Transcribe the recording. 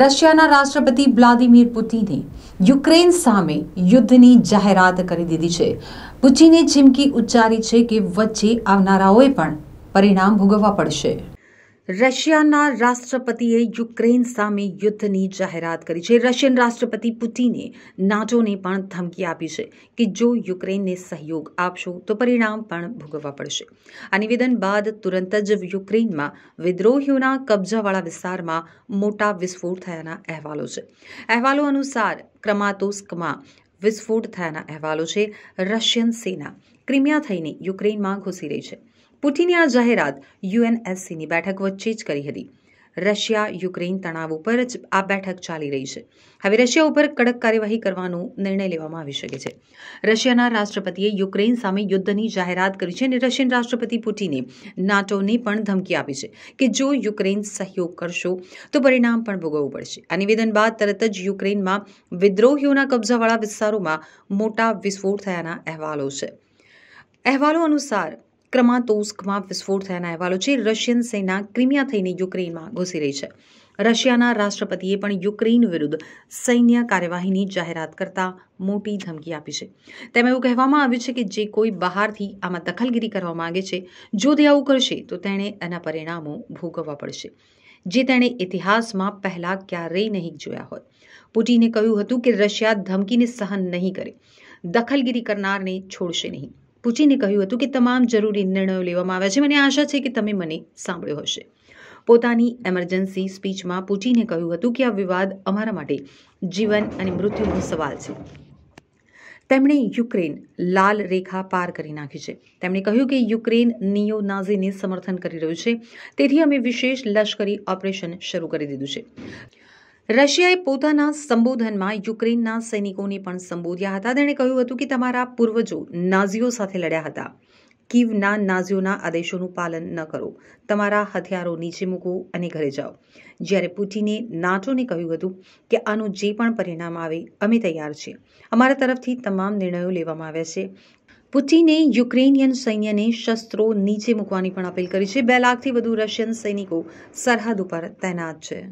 રશિયાના રાષ્ટ્રપતિ Vladimir પુતિને Ukraine સામે યુદ્ધની જાહેરાત કરી દીધી છે પુતિને ચીમકી ઉચ્ચારી છે કે વચ્ચે આવનારાઓએ પણ પરિણામ ભોગવવા પડશે રશિયાના રાષ્ટ્રપતિએ યુક્રેન સામે યુદ્ધની જાહેરાત કરી છે રશિયન રાષ્ટ્રપતિ પુટિને નાટોને પણ ધમકી આપી છે કે જો યુક્રેનને સહયોગ આપશો તો પરિણામ પણ ભોગવવા પડશે આ નિવેદન બાદ તુરંત જ યુક્રેનમાં વિદ્રોહીઓના કબજાવાળા વિસ્તારમાં મોટા વિસ્ફોટ થયાના અહેવાલો છે અહેવાલો અનુસાર ક્રમાતોસ્કમાં વિસ્ફોટ થયાના અહેવાલો છે રશિયન સેના ક્રિમિયા થઈને યુક્રેનમાં ઘૂસી રહી છે પુટિને આ જાહેરાત યુએનએસસીની બેઠક વચ્ચે જ કરી હતી રશિયા યુક્રેન તણાવ ઉપર જ આ બેઠક ચાલી રહી છે હવે રશિયા ઉપર કડક કાર્યવાહી કરવાનો નિર્ણય લેવામાં આવી શકે છે રશિયાના રાષ્ટ્રપતિએ યુક્રેન સામે યુદ્ધની જાહેરાત કરી છે અને રશિયન રાષ્ટ્રપતિ પુટિને નાટોને પણ ધમકી આપી છે કે જો યુક્રેન સહયોગ કરશો તો પરિણામ પણ ભોગવવું પડશે આ નિવેદન બાદ તરત જ યુક્રેનમાં વિદ્રોહીઓના કબજાવાળા વિસ્તારોમાં મોટા વિસ્ફોટ થયાના અહેવાલો છે અહેવાલો અનુસાર ક્રમાતોસ્કમાં વિસ્ફોટ થયાના અહેવાલો છે રશિયન સેના ક્રિમિયા થઈને યુક્રેનમાં ઘૂસી રહી છે રશિયાના રાષ્ટ્રપતિએ પણ યુક્રેન વિરુદ્ધ સૈન્ય કાર્યવાહીની જાહેરાત કરતા મોટી ધમકી આપી છે તેમ એવું કહેવામાં આવ્યું છે કે જે કોઈ બહારથી આમાં દખલગીરી કરવા માંગે છે જો તે આવું કરશે તો તેણે એના પરિણામો ભોગવવા પડશે જે તેણે ઇતિહાસમાં પહેલાં ક્યારેય નહીં જોયા હોય પુટીને કહ્યું હતું કે રશિયા ધમકીને સહન નહીં કરે દખલગીરી કરનારને છોડશે નહીં પૂછીને કહ્યું હતું કે તમામ જરૂરી નિર્ણયો લેવામાં આવ્યા છે મને આશા છે કે તમે મને સાંભળ્યો હશે પોતાની એમરજન્સી સ્પીચમાં પૂછીને કહ્યું હતું કે આ વિવાદ અમારા માટે જીવન અને મૃત્યુનો સવાલ છે તેમણે યુક્રેન લાલ રેખા પાર કરી નાખી છે તેમણે કહ્યું કે યુક્રેન નિયો નાઝીને સમર્થન કરી રહ્યું છે તેથી અમે વિશેષ લશ્કરી ઓપરેશન શરૂ કરી દીધું છે રશિયાએ પોતાના સંબોધનમાં યુક્રેનના સૈનિકોને પણ સંબોધ્યા હતા તેણે કહ્યું હતું કે તમારા પૂર્વજો નાઝીઓ સાથે લડ્યા હતા કીવના નાઝીઓના આદેશોનું પાલન ન કરો તમારા હથિયારો નીચે મૂકો અને ઘરે જાઓ જ્યારે પુટિને નાટોને કહ્યું હતું કે આનું જે પણ પરિણામ આવે અમે તૈયાર છીએ અમારા તરફથી તમામ નિર્ણયો લેવામાં આવ્યા છે પુટિને યુક્રેનિયન સૈન્યને શસ્ત્રો નીચે મૂકવાની પણ અપીલ કરી છે બે લાખથી વધુ રશિયન સૈનિકો સરહદ ઉપર તૈનાત છે